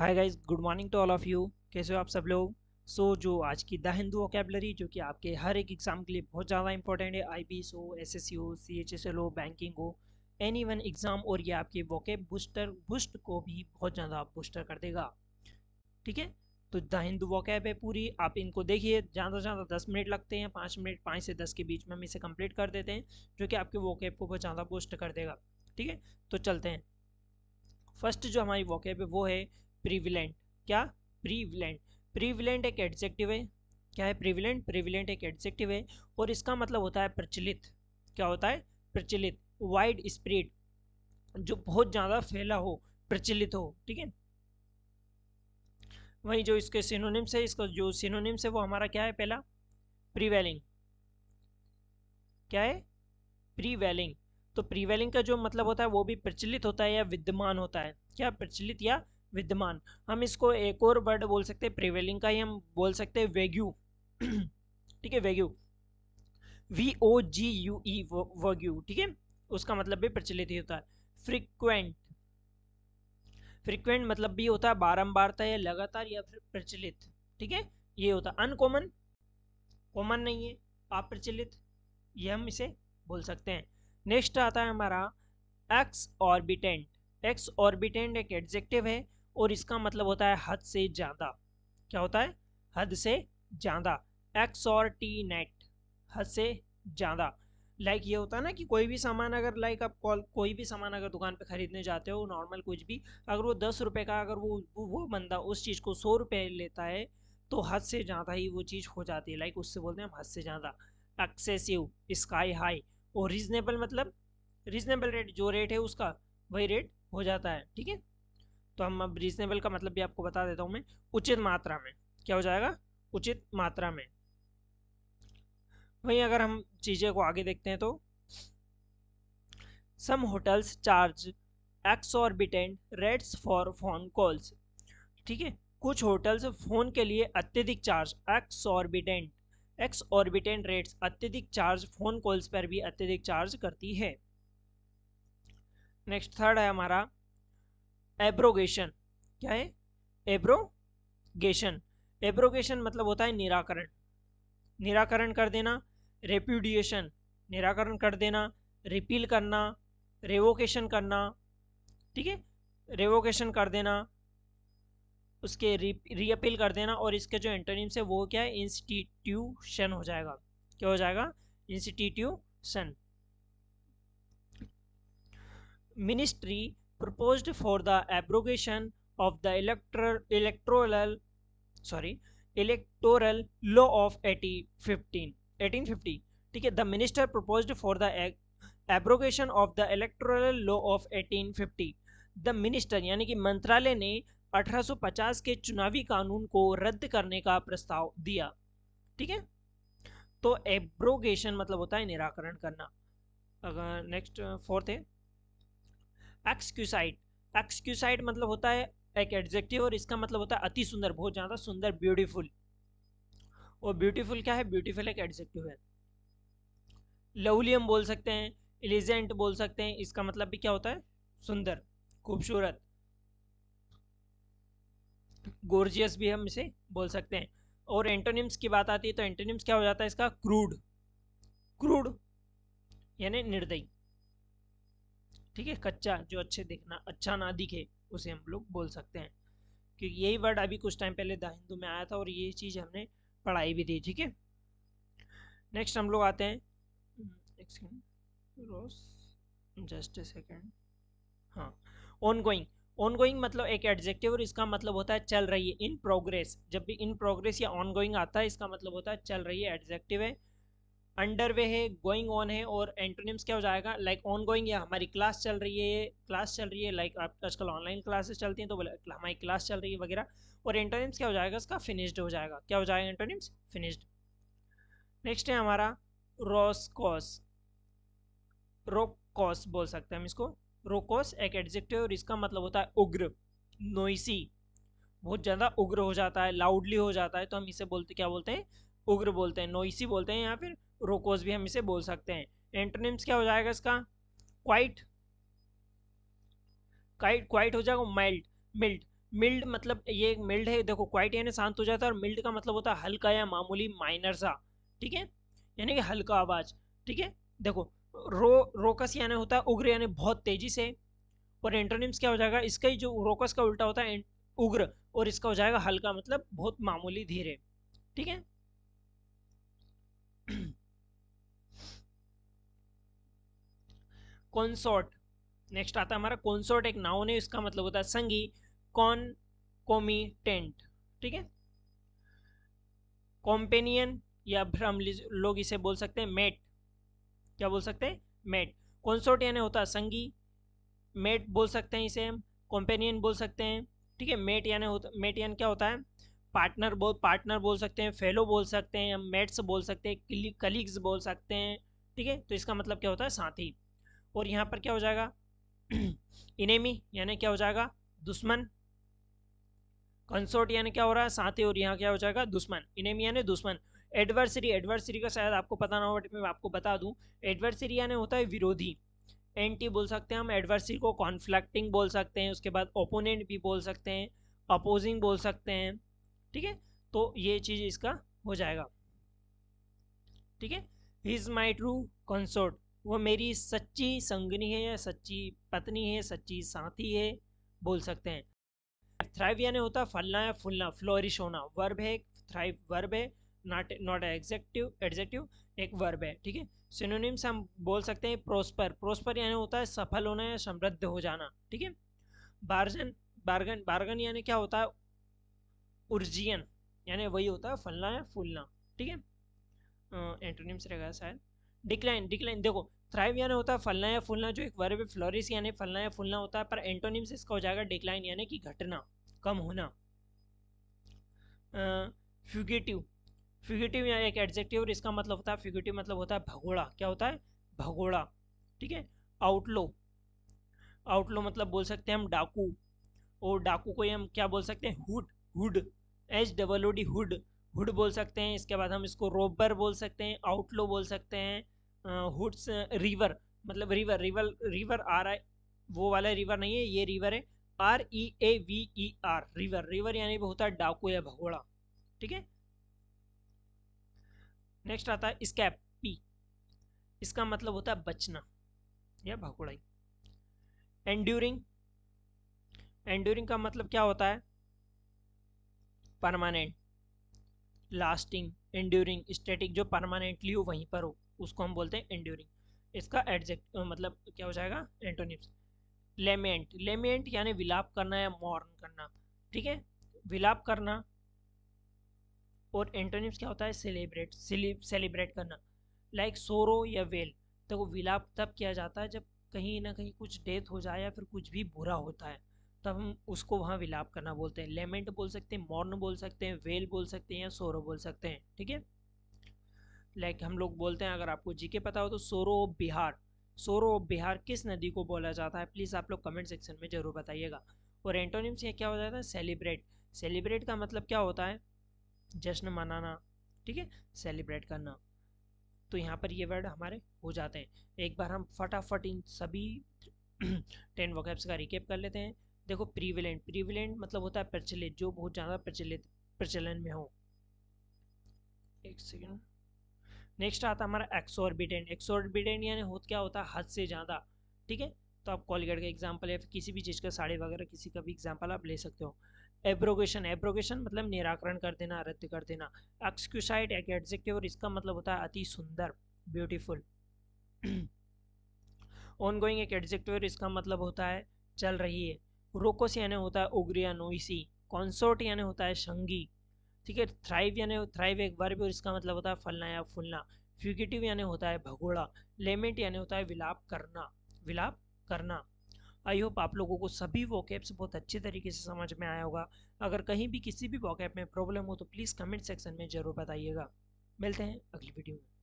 hi guys good morning to all of you कैसे हो आप सब लोग सो so, जो आज की द हिंदू वोकेबलरी जो कि आपके हर एक एग्ज़ाम के लिए बहुत ज़्यादा इंपॉर्टेंट है आई बी हो एस एस सी हो सी एच एस एल हो बैंकिंग हो एनी वन एग्ज़ाम और ये आपके वोकेब बूस्टर बूस्ट को भी बहुत ज़्यादा बूस्टर कर देगा ठीक है तो द हिंदू वॉकैप है पूरी आप इनको देखिए ज़्यादा से ज़्यादा दस मिनट लगते हैं पाँच मिनट पाँच से दस के बीच में हम इसे कम्प्लीट कर देते हैं जो कि आपके वोकेब को बहुत ज़्यादा बूस्ट कर देगा ठीक है तो चलते हैं फर्स्ट जो हमारी वॉकैप है वो है प्रीविलेंट क्या प्रीविलेंट प्रीविलेंट एक एडजेक्टिव है क्या है प्रीविलेंट प्रीविलेंट एक एडजेक्टिव है और इसका मतलब होता है प्रचलित क्या होता है प्रचलित वाइड स्प्रेड जो बहुत ज़्यादा फैला हो प्रचलित हो ठीक है वही जो इसके सिनोनिम्स है इसका जो सिनोनिम्स है वो हमारा क्या है पहला प्रीवेलिंग क्या है प्रीवेलिंग तो प्रीवेलिंग का जो मतलब होता है वो भी प्रचलित होता है या विद्यमान होता है क्या प्रचलित या विद्यमान हम इसको एक और वर्ड बोल सकते हैं प्रिवेलिंग का ही हम बोल सकते हैं वेग्यू ठीक है वेग्यू वी ओ जी यू ई वग्यू ठीक है उसका मतलब भी प्रचलित ही होता है फ्रिक्वेंट फ्रिक्वेंट मतलब भी होता है बारम्बारता या लगातार या फिर प्रचलित ठीक है ये होता है अनकॉमन कॉमन नहीं है अप्रचलित ये हम इसे बोल सकते हैं नेक्स्ट आता है हमारा एक्स ऑर्बिटेंट एक्स ऑर्बिटेंट एक एडजेक्टिव है और इसका मतलब होता है हद से ज़्यादा क्या होता है हद से ज़्यादा एक्स और टी नेट हद से ज़्यादा लाइक ये होता है ना कि कोई भी सामान अगर लाइक आप कॉल कोई भी सामान अगर दुकान पे ख़रीदने जाते हो नॉर्मल कुछ भी अगर वो दस रुपये का अगर वो वो बंदा उस चीज़ को सौ रुपये लेता है तो हद से ज़्यादा ही वो चीज़ हो जाती है लाइक उससे बोलते हैं हम हद से ज़्यादा एक्सेसिव स्काई हाई और रीजनेबल मतलब रीजनेबल रेट जो रेट है उसका वही रेट हो जाता है ठीक है तो हम अब रीजनेबल का मतलब भी आपको बता देता हूँ मैं उचित मात्रा में क्या हो जाएगा उचित मात्रा में वहीं अगर हम चीज़ें को आगे देखते हैं तो some hotels charge ex exorbitant rates for phone calls ठीक है कुछ होटल्स फ़ोन के लिए अत्यधिक charge ex exorbitant exorbitant rates अत्यधिक चार्ज फ़ोन कॉल्स पर भी अत्यधिक चार्ज करती है नेक्स्ट थर्ड है हमारा एब्रोगेशन क्या है एब्रोगेशन एब्रोगेशन मतलब होता है निराकरण निराकरण कर देना रेप्यूडिएशन निराकरण कर देना रिपील करना रेवोकेशन करना ठीक है रेवोकेशन कर देना उसके रीअपील कर देना और इसके जो एंटोनिम्स है वो क्या है इंस्टीट्यूशन हो जाएगा क्या हो जाएगा institution ministry proposed for the abrogation of the electoral, electoral sorry electoral law of 1815 1850 ठीक है the minister proposed for the abrogation of the electoral law of 1850 the minister यानी कि मंत्रालय ने 1850 के चुनावी कानून को रद्द करने का प्रस्ताव दिया ठीक है तो एब्रोगेशन मतलब होता है निराकरण करना अगर नेक्स्ट फोर्थ है एक्सक्यूसाइड एक्सक्यूसाइड मतलब होता है एक एडजेक्टिव और इसका मतलब होता है अति सुंदर बहुत ज़्यादा सुंदर ब्यूटीफुल और ब्यूटीफुल क्या है ब्यूटीफुल एक एडजेक्टिव है लवली हम बोल सकते हैं एलिजेंट बोल सकते हैं इसका मतलब भी क्या होता है सुंदर खूबसूरत गोर्जियस भी हम इसे बोल सकते हैं और एंटोनिम्स की बात आती है तो एंटोनिम्स क्या हो जाता है इसका क्रूड क्रूड यानी निर्दयी ठीक है कच्चा जो अच्छे देखना अच्छा ना दिखे उसे हम लोग बोल सकते हैं क्योंकि यही वर्ड अभी कुछ टाइम पहले द हिंदू में आया था और ये चीज़ हमने पढ़ाई भी थी ठीक है नेक्स्ट हम लोग आते हैं hmm, एक सेकेंड रोस जस्ट ए सेकेंड हाँ ऑन गोइंग ऑन गोइंग मतलब एक एडजेक्टिव और इसका मतलब होता है चल रही है इन प्रोग्रेस जब भी इन प्रोग्रेस या ऑन गोइंग आता है इसका मतलब होता है चल रही है एडजेक्टिव है अंडर वे है गोइंग ऑन है और एंटोनिम्स क्या हो जाएगा लाइक ऑन गोइंग या हमारी क्लास चल रही है क्लास चल रही है लाइक आप आजकल ऑनलाइन क्लासेस चलती हैं तो हमारी क्लास चल रही है वगैरह और एंटोनिम्स क्या हो जाएगा इसका फिनिश्ड हो जाएगा क्या हो जाएगा एंटोनिम्स फिनिश्ड नेक्स्ट है हमारा रोस्कॉस रोकॉस बोल सकते हैं हम इसको रोकॉस एक एडजेक्टिव और इसका मतलब होता है उग्र नोइसी बहुत ज़्यादा उग्र हो जाता है लाउडली हो जाता है तो हम इसे बोलते क्या बोलते हैं उग्र बोलते हैं नोइसी बोलते हैं या फिर रोकोस भी हम इसे बोल सकते हैं एंटोनिम्स क्या हो जाएगा इसका क्वाइट क्वाइट क्वाइट हो जाएगा माइल्ड मिल्ड मिल्ड मतलब ये एक मिल्ड है देखो क्वाइट यानी शांत हो जाता है और मिल्ड का मतलब होता है हल्का या मामूली माइनर सा ठीक है यानी कि हल्का आवाज़ ठीक है देखो रो रोकस यानी होता है उग्र यानी बहुत तेज़ी से और एंटोनिम्स क्या हो जाएगा इसका ही जो रोकस का उल्टा होता है उग्र और इसका हो जाएगा हल्का मतलब बहुत मामूली धीरे ठीक है कॉन्सोर्ट नेक्स्ट आता है हमारा कॉन्सोर्ट एक नाउन है इसका मतलब होता है संगी कॉन कॉमी ठीक है कॉम्पेनियन या फिर हम लोग इसे बोल सकते हैं मेट क्या बोल सकते हैं मेट कॉन्सोर्ट यानी होता है संगी मेट बोल सकते हैं इसे हम कॉम्पेनियन बोल सकते हैं ठीक है मेट यानी होता मेट यानी क्या होता है पार्टनर बोल पार्टनर बोल सकते हैं फेलो बोल सकते हैं मेट्स बोल सकते हैं कलीग्स बोल सकते हैं ठीक है तो इसका मतलब क्या होता है साथी और यहाँ पर क्या हो जाएगा इनेमी यानी क्या हो जाएगा दुश्मन कंसोर्ट यानी क्या हो रहा है साथी और यहाँ क्या हो जाएगा दुश्मन इनेमी यानी दुश्मन एडवर्सरी एडवर्सरी का शायद आपको पता ना हो बट मैं आपको बता दूँ एडवर्सरी यानी होता है विरोधी एंटी बोल सकते हैं हम एडवर्सरी को कॉन्फ्लिक्टिंग बोल सकते हैं उसके बाद ओपोनेंट भी बोल सकते हैं अपोजिंग बोल सकते हैं ठीक है तो ये चीज़ इसका हो जाएगा ठीक है इज माई ट्रू कंसोर्ट वो मेरी सच्ची संगनी है या सच्ची पत्नी है सच्ची साथी है बोल सकते हैं थ्राइव यानी होता है फलना या फूलना फ्लोरिश होना वर्ब है थ्राइव वर्ब है नॉट नॉट एग्जेक्टिव एडजेक्टिव एक वर्ब है ठीक है सिनोनिम्स हम बोल सकते हैं प्रोस्पर प्रोस्पर यानी होता है सफल होना या समृद्ध हो जाना ठीक है बार्जन बार्गन बार्गन यानी क्या होता है उर्जियन यानी वही होता है फलना या फूलना ठीक है एंटोनिम्स रहेगा शायद डिक्लाइन डिक्लाइन देखो थ्राइव यानी होता है फलना या फूलना जो एक वर्ब फ्लोरिस यानी फलना या फूलना होता है पर एंटोनिम्स इसका हो जाएगा डिक्लाइन यानी कि घटना कम होना फ्यूगेटिव फ्यूगेटिव या एक एडजेक्टिव और इसका मतलब होता है फ्यूगेटिव मतलब होता है भगोड़ा क्या होता है भगोड़ा ठीक है आउटलो आउटलो मतलब बोल सकते हैं हम डाकू और डाकू को हम क्या बोल सकते हैं hood hood H double O D hood hood बोल सकते हैं इसके बाद हम इसको रोबर बोल सकते हैं आउटलो बोल सकते हैं हुड्स रिवर मतलब रिवर रिवर रिवर आ रहा है वो वाला रिवर नहीं है ये रिवर है R E A V E R river river यानी होता है डाकू या भगोड़ा ठीक है नेक्स्ट आता है स्कैप पी इसका मतलब होता है बचना या भगोड़ाई एंड्यूरिंग एंड्यूरिंग का मतलब क्या होता है परमानेंट लास्टिंग एंड्यूरिंग स्टैटिक जो परमानेंटली हो वहीं पर हो उसको हम बोलते हैं एंड्यूरिंग इसका एडजेक्ट मतलब क्या हो जाएगा एंटोनिम्स लेमेंट लेमेंट यानी विलाप करना या मॉर्न करना ठीक है विलाप करना और एंटोनिम्स क्या होता है सेलिब्रेट सेलिब्रेट करना लाइक सोरो या वेल तो विलाप तब किया जाता है जब कहीं ना कहीं कुछ डेथ हो जाए या फिर कुछ भी बुरा होता है तब हम उसको वहाँ विलाप करना बोलते हैं लेमेंट बोल सकते हैं मॉर्न बोल सकते हैं वेल बोल सकते हैं या सोरो बोल सकते हैं ठीक है लाइक हम लोग बोलते हैं अगर आपको जी के पता हो तो सोरो ऑफ बिहार सोरो ऑफ बिहार किस नदी को बोला जाता है प्लीज़ आप लोग कमेंट सेक्शन में ज़रूर बताइएगा और एंटोनिम से क्या हो जाता है सेलिब्रेट सेलिब्रेट का मतलब क्या होता है जश्न मनाना ठीक है सेलिब्रेट करना तो यहाँ पर ये वर्ड हमारे हो जाते हैं एक बार हम फटाफट इन सभी टेन वोकैब्स का रिकेप कर लेते हैं देखो प्रीविलेंट प्रीविलेंट मतलब होता है प्रचलित जो बहुत ज़्यादा प्रचलित प्रचलन में हो एक सेकेंड नेक्स्ट आता हमारा एक्सोरबिटेंट एक्सोरबिटेंट यानी हो क्या होता है हद से ज़्यादा ठीक है तो आप कॉलगेट का एग्जाम्पल या किसी भी चीज़ का साड़ी वगैरह किसी का भी एग्जाम्पल आप ले सकते हो एब्रोगेशन एब्रोगेशन मतलब निराकरण कर देना रद्द कर देना एक्सक्यूसाइड एक एडजेक्टिव और इसका मतलब होता है अति सुंदर ब्यूटीफुल गोइंग एक एडजेक्टिव और इसका मतलब होता है चल रही है रोकोस यानी होता है उग्र या नोइसी कॉन्सोर्ट यानी होता है शंगी ठीक है थ्राइव यानी थ्राइव एक भी और इसका मतलब होता है फलना या फूलना फ्यूगेटिव यानी होता है भगोड़ा लेमेंट यानी होता है विलाप करना विलाप करना आई होप आप लोगों को सभी वॉकेप्स बहुत अच्छे तरीके से समझ में आया होगा अगर कहीं भी किसी भी वॉकेप में प्रॉब्लम हो तो प्लीज़ कमेंट सेक्शन में ज़रूर बताइएगा मिलते हैं अगली वीडियो में